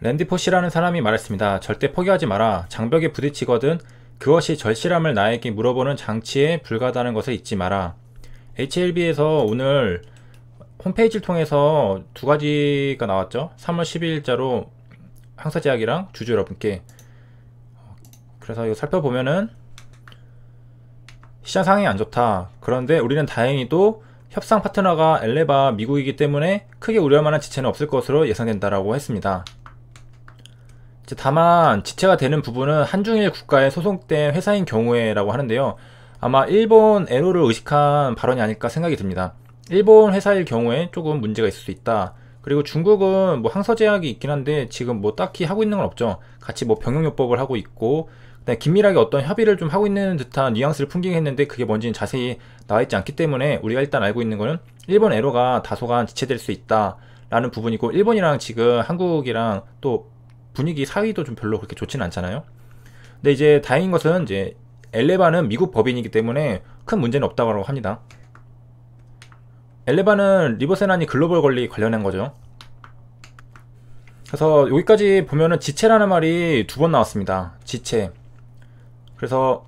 랜디 포시라는 사람이 말했습니다. 절대 포기하지 마라. 장벽에 부딪히거든 그것이 절실함을 나에게 물어보는 장치에 불과하다는 것을 잊지 마라. HLB에서 오늘 홈페이지를 통해서 두 가지가 나왔죠. 3월 12일자로 항사제약이랑 주주 여러분께 그래서 이거 살펴보면은 시장 상황이 안 좋다. 그런데 우리는 다행히도 협상 파트너가 엘레바 미국이기 때문에 크게 우려할 만한 지체는 없을 것으로 예상된다라고 했습니다. 다만 지체가 되는 부분은 한중일 국가에 소속된 회사인 경우에라고 하는데요. 아마 일본 에로를 의식한 발언이 아닐까 생각이 듭니다. 일본 회사일 경우에 조금 문제가 있을 수 있다. 그리고 중국은 뭐 항서 제약이 있긴 한데 지금 뭐 딱히 하고 있는 건 없죠. 같이 뭐 병역요법을 하고 있고 긴밀하게 어떤 협의를 좀 하고 있는 듯한 뉘앙스를 풍기긴 했는데 그게 뭔지는 자세히 나와 있지 않기 때문에 우리가 일단 알고 있는 거는 일본 에로가 다소간 지체될 수 있다. 라는 부분이고 일본이랑 지금 한국이랑 또 분위기 사위도 좀 별로 그렇게 좋지는 않잖아요. 근데 이제 다행인 것은 이제 엘레바는 미국 법인이기 때문에 큰 문제는 없다고 합니다. 엘레바는 리버세난이 글로벌 권리 관련한 거죠. 그래서 여기까지 보면은 지체라는 말이 두 번 나왔습니다. 지체. 그래서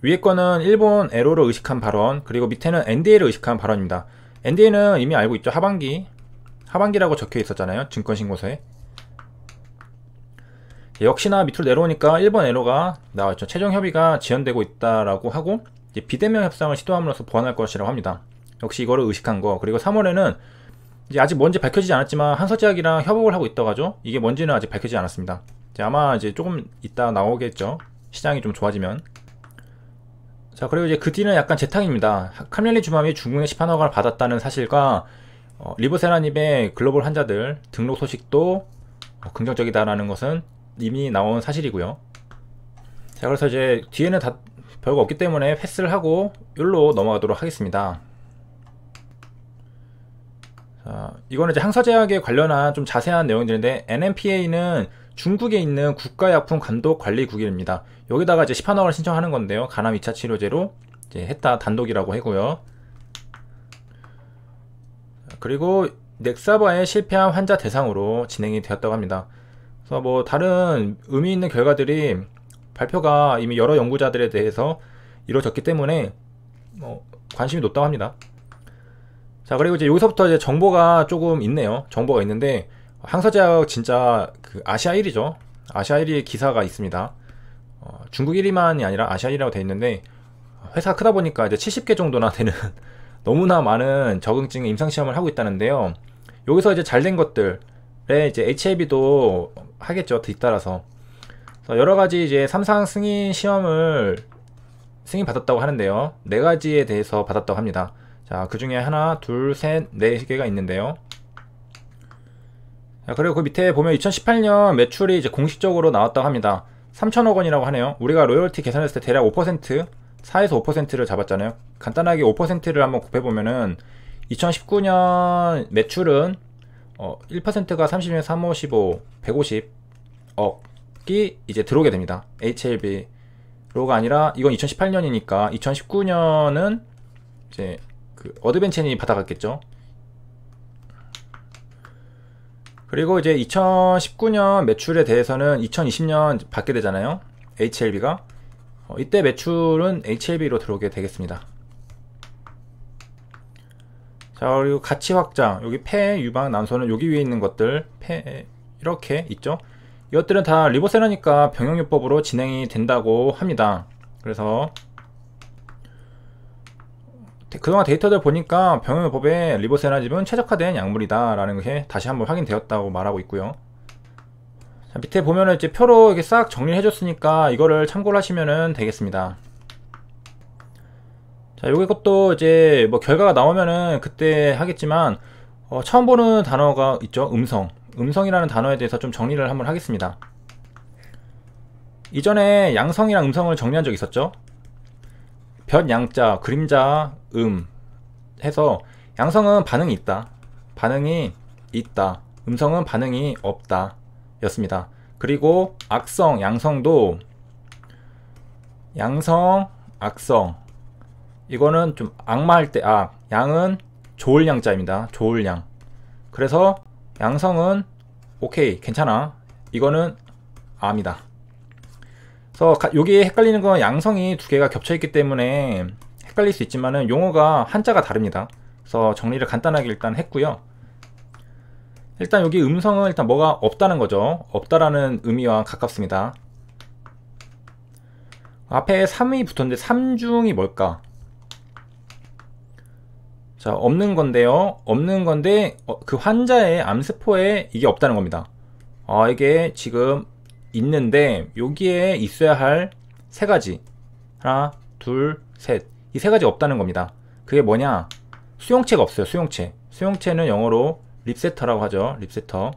위에 거는 일본 에로를 의식한 발언, 그리고 밑에는 NDA를 의식한 발언입니다. NDA는 이미 알고 있죠. 하반기 하반기라고 적혀 있었잖아요. 증권신고서에. 예, 역시나 밑으로 내려오니까 1번 에러가 나왔죠. 최종 협의가 지연되고 있다라고 하고 비대면 협상을 시도함으로써 보완할 것이라고 합니다. 역시 이거를 의식한 거. 그리고 3월에는 이제 아직 뭔지 밝혀지지 않았지만 한서제약이랑 협업을 하고 있다고 하죠. 이게 뭔지는 아직 밝혀지지 않았습니다. 이제 아마 이제 조금 있다 나오겠죠. 시장이 좀 좋아지면. 자 그리고 이제 그 뒤는 약간 재탕입니다. 카멜리 주마이 중국의 시판허가를 받았다는 사실과 어, 리보세라님의 글로벌 환자들 등록 소식도 어, 긍정적이다라는 것은 이미 나온 사실이고요. 자, 그래서 이제 뒤에는 다 별거 없기 때문에 패스를 하고 여로 넘어가도록 하겠습니다. 자, 이거는 이제 항서제약에 관련한 좀 자세한 내용들인데 NMPA는 중국에 있는 국가약품 감독 관리국입니다. 여기다가 이제 시판허가를 신청하는 건데요. 간암 2차 치료제로 했다 단독이라고 하고요. 그리고 넥사바의 실패한 환자 대상으로 진행이 되었다고 합니다. 그래서 뭐 다른 의미 있는 결과들이 발표가 이미 여러 연구자들에 대해서 이루어졌기 때문에 뭐 관심이 높다고 합니다. 자 그리고 이제 여기서부터 이제 정보가 조금 있네요. 정보가 있는데 항서제약 진짜 그 아시아 1위죠. 아시아 1위의 기사가 있습니다. 어, 중국 1위만이 아니라 아시아 1위라고 돼 있는데 회사 크다 보니까 이제 70개 정도나 되는 너무나 많은 적응증 임상시험을 하고 있다는데요. 여기서 이제 잘 된 것들에 이제 HIV도 하겠죠. 뒤따라서. 여러 가지 이제 삼상 승인 시험을 승인 받았다고 하는데요. 네 가지에 대해서 받았다고 합니다. 자, 그 중에 하나, 둘, 셋, 네 개가 있는데요. 자, 그리고 그 밑에 보면 2018년 매출이 이제 공식적으로 나왔다고 합니다. 3천억 원이라고 하네요. 우리가 로열티 계산했을 때 대략 5% 4에서 5%를 잡았잖아요. 간단하게 5%를 한번 곱해보면은 2019년 매출은 어 1%가 3 0년 355, 150억이 이제 들어오게 됩니다. HLB로가 아니라 이건 2018년이니까 2019년은 이제 그어드벤처이 받아갔겠죠. 그리고 이제 2019년 매출에 대해서는 2020년 받게 되잖아요. HLB가 어, 이때 매출은 HLB로 들어오게 되겠습니다. 자 그리고 가치 확장 여기 폐 유방 난소는 여기 위에 있는 것들 폐 이렇게 있죠 이것들은 다리버셀라니까 병용요법으로 진행이 된다고 합니다 그래서 그동안 데이터들 보니까 병용요법에 리버셀라집은 최적화된 약물이다 라는 게 다시 한번 확인되었다고 말하고 있고요 자, 밑에 보면은 이제 표로 이렇게 싹 정리해 줬으니까 이거를 참고를 하시면 되겠습니다. 자, 요게 것도 이제 뭐 결과가 나오면은 그때 하겠지만 어, 처음 보는 단어가 있죠. 음성. 음성이라는 단어에 대해서 좀 정리를 한번 하겠습니다. 이전에 양성이랑 음성을 정리한 적 있었죠. 변 양자, 그림자, 음 해서 양성은 반응이 있다. 반응이 있다. 음성은 반응이 없다. 였습니다. 그리고 악성, 양성도 양성, 악성 이거는 좀 악마할 때 악, 아, 양은 좋을 양자입니다. 좋을 양. 그래서 양성은 오케이, 괜찮아. 이거는 암이다. 그래서 여기에 헷갈리는 건 양성이 두 개가 겹쳐 있기 때문에 헷갈릴 수 있지만은 용어가 한자가 다릅니다. 그래서 정리를 간단하게 일단 했고요. 일단 여기 음성은 일단 뭐가 없다는 거죠. 없다라는 의미와 가깝습니다. 앞에 3이 붙었는데 3중이 뭘까? 자, 없는 건데요. 없는 건데 어, 그 환자의 암세포에 이게 없다는 겁니다. 아, 이게 지금 있는데 여기에 있어야 할 세 가지. 하나, 둘, 셋. 이 세 가지 없다는 겁니다. 그게 뭐냐? 수용체가 없어요. 수용체. 수용체는 영어로 립세터라고 하죠. 립세터.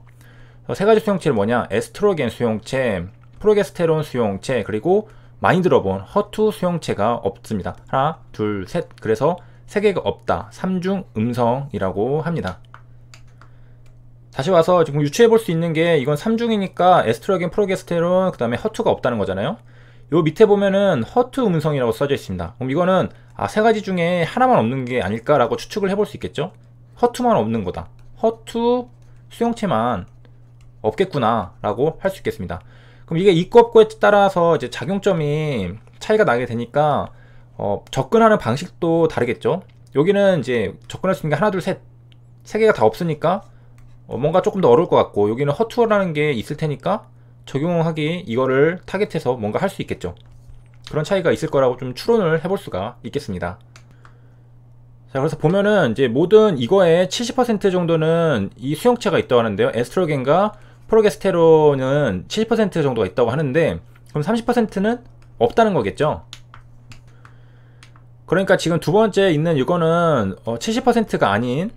세 가지 수용체는 뭐냐? 에스트로겐 수용체, 프로게스테론 수용체, 그리고 많이 들어본 허투 수용체가 없습니다. 하나, 둘, 셋. 그래서 세 개가 없다. 삼중 음성이라고 합니다. 다시 와서 지금 유추해 볼 수 있는 게 이건 삼중이니까 에스트로겐, 프로게스테론, 그다음에 허투가 없다는 거잖아요. 요 밑에 보면은 허투 음성이라고 써져 있습니다. 그럼 이거는 아, 세 가지 중에 하나만 없는 게 아닐까라고 추측을 해 볼 수 있겠죠? 허투만 없는 거다. 허투 수용체만 없겠구나 라고 할 수 있겠습니다 그럼 이게 있고 없고에 따라서 이제 작용점이 차이가 나게 되니까 어, 접근하는 방식도 다르겠죠 여기는 이제 접근할 수 있는 게 하나 둘 셋 세 개가 다 없으니까 어, 뭔가 조금 더 어려울 것 같고 여기는 허투어라는 게 있을 테니까 적용하기 이거를 타겟해서 뭔가 할 수 있겠죠 그런 차이가 있을 거라고 좀 추론을 해볼 수가 있겠습니다 자 그래서 보면은 이제 모든 이거에70% 정도는 이 수용체가 있다고 하는데요 에스트로겐과 프로게스테론은 70% 정도가 있다고 하는데 그럼 30%는 없다는 거겠죠 그러니까 지금 두 번째 있는 이거는 어 70%가 아닌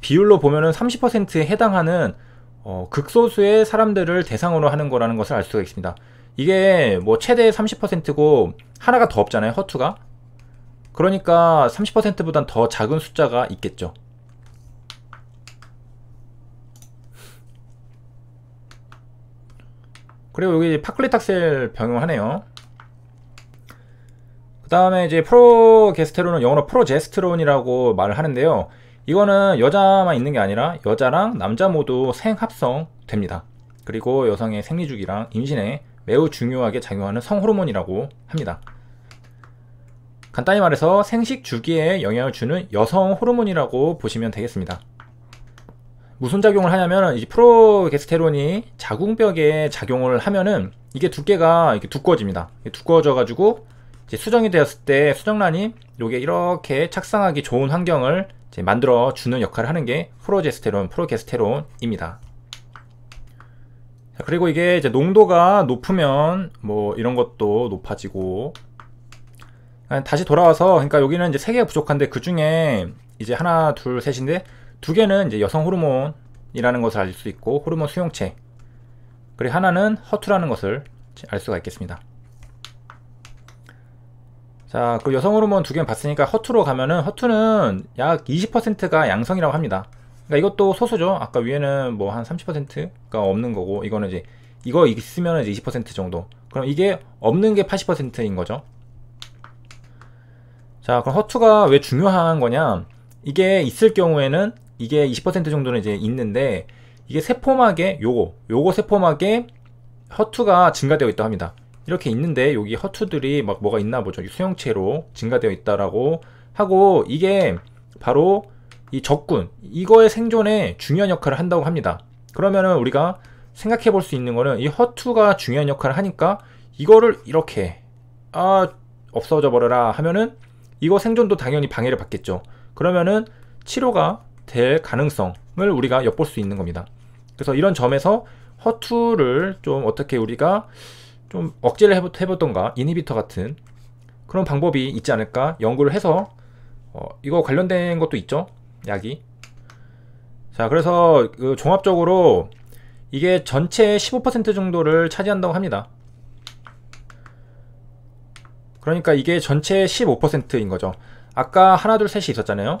비율로 보면은 30%에 해당하는 어 극소수의 사람들을 대상으로 하는 거라는 것을 알 수가 있습니다 이게 뭐 최대 30%고 하나가 더 없잖아요 허투가 그러니까 30%보단 더 작은 숫자가 있겠죠. 그리고 여기 파클리탁셀 병용하네요. 그 다음에 이제 프로게스테론은 영어로 프로제스트론이라고 말을 하는데요. 이거는 여자만 있는 게 아니라 여자랑 남자 모두 생합성 됩니다. 그리고 여성의 생리주기랑 임신에 매우 중요하게 작용하는 성호르몬이라고 합니다. 간단히 말해서 생식 주기에 영향을 주는 여성 호르몬이라고 보시면 되겠습니다. 무슨 작용을 하냐면 이 프로게스테론이 자궁벽에 작용을 하면은 이게 두께가 이렇게 두꺼워집니다. 두꺼워져 가지고 수정이 되었을 때 수정란이 요게 이렇게 착상하기 좋은 환경을 만들어 주는 역할을 하는 게 프로제스테론, 프로게스테론입니다. 그리고 이게 이제 농도가 높으면 뭐 이런 것도 높아지고 아, 다시 돌아와서 그러니까 여기는 이제 세 개가 부족한데 그 중에 이제 하나 둘 셋인데 두 개는 이제 여성 호르몬이라는 것을 알 수 있고 호르몬 수용체 그리고 하나는 허투라는 것을 알 수가 있겠습니다. 자, 그 여성 호르몬 두 개는 봤으니까 허투로 가면은 허투는 약 20%가 양성이라고 합니다. 그러니까 이것도 소수죠. 아까 위에는 뭐 한 30%가 없는 거고 이거는 이제 이거 있으면 이제 20% 정도. 그럼 이게 없는 게 80%인 거죠. 자, 그럼 허투가 왜 중요한 거냐? 이게 있을 경우에는 이게 20% 정도는 이제 있는데 이게 세포막에 요거, 요거 세포막에 허투가 증가되어 있다 고 합니다. 이렇게 있는데 여기 허투들이 막 뭐가 있나 보죠. 수용체로 증가되어 있다라고 하고 이게 바로 이 적군 이거의 생존에 중요한 역할을 한다고 합니다. 그러면은 우리가 생각해 볼 수 있는 거는 이 허투가 중요한 역할을 하니까 이거를 이렇게 아 없어져 버려라 하면은 이거 생존도 당연히 방해를 받겠죠. 그러면은 치료가 될 가능성을 우리가 엿볼 수 있는 겁니다. 그래서 이런 점에서 허투를 좀 어떻게 우리가 좀 억제를 해보던가 이니비터 같은 그런 방법이 있지 않을까 연구를 해서 어, 이거 관련된 것도 있죠 약이 자 그래서 그 종합적으로 이게 전체15% 정도를 차지한다고 합니다 그러니까 이게 전체 15%인 거죠. 아까 하나, 둘, 셋이 있었잖아요.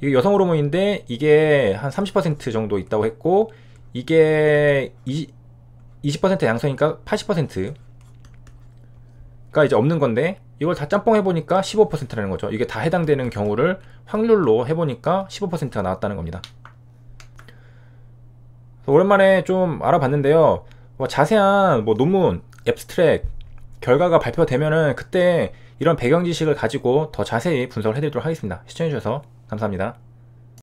이게 여성 호르몬인데 이게 한 30% 정도 있다고 했고 이게 20, 20% 양성이니까 80%가 이제 없는 건데 이걸 다 짬뽕 해보니까 15%라는 거죠. 이게 다 해당되는 경우를 확률로 해보니까 15%가 나왔다는 겁니다. 오랜만에 좀 알아봤는데요. 뭐 자세한 뭐 논문, 앱스트랙, 결과가 발표되면은 그때 이런 배경 지식을 가지고 더 자세히 분석을 해드리도록 하겠습니다. 시청해주셔서 감사합니다.